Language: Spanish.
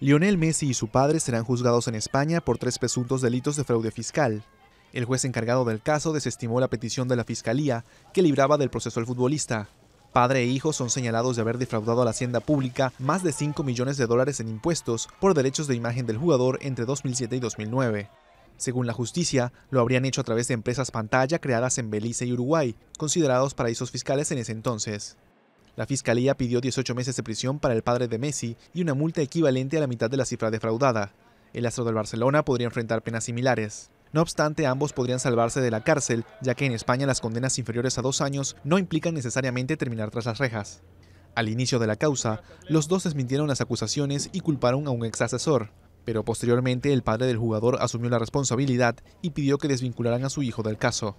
Lionel Messi y su padre serán juzgados en España por tres presuntos delitos de fraude fiscal. El juez encargado del caso desestimó la petición de la fiscalía que libraba del proceso al futbolista. Padre e hijo son señalados de haber defraudado a la hacienda pública más de 5 millones de dólares en impuestos por derechos de imagen del jugador entre 2007 y 2009. Según la justicia, lo habrían hecho a través de empresas pantalla creadas en Belice y Uruguay, considerados paraísos fiscales en ese entonces. La fiscalía pidió 18 meses de prisión para el padre de Messi y una multa equivalente a la mitad de la cifra defraudada. El astro del Barcelona podría enfrentar penas similares. No obstante, ambos podrían salvarse de la cárcel, ya que en España las condenas inferiores a dos años no implican necesariamente terminar tras las rejas. Al inicio de la causa, los dos desmintieron las acusaciones y culparon a un ex asesor, pero posteriormente el padre del jugador asumió la responsabilidad y pidió que desvincularan a su hijo del caso.